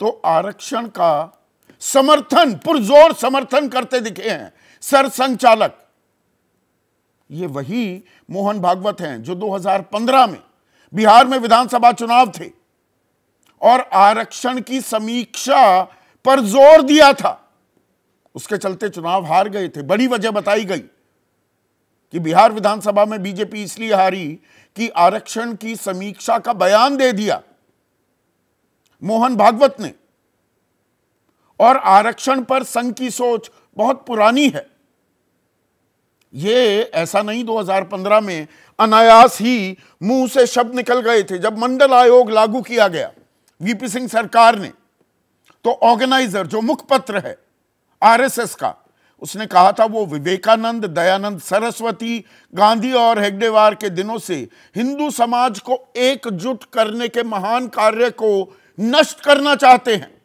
तो आरक्षण का समर्थन पुरजोर समर्थन करते दिखे हैं सर संचालक ये वही मोहन भागवत हैं जो 2015 में बिहार में विधानसभा चुनाव थे और आरक्षण की समीक्षा पर जोर दिया था उसके चलते चुनाव हार गए थे बड़ी वजह बताई गई कि बिहार विधानसभा में बीजेपी इसलिए हारी कि आरक्षण की समीक्षा का बयान दे दिया मोहन भागवत ने और आरक्षण पर संघ की सोच बहुत पुरानी है ये ऐसा नहीं 2015 में अनायास ही मुंह से शब्द निकल गए थे जब मंडल आयोग लागू किया गया वीपी सिंह सरकार ने तो ऑर्गेनाइजर जो मुखपत्र है आरएसएस का उसने कहा था वो विवेकानंद दयानंद सरस्वती गांधी और हेगडेवार के दिनों से हिंदू समाज को एकजुट करने के महान कार्य को नष्ट करना चाहते हैं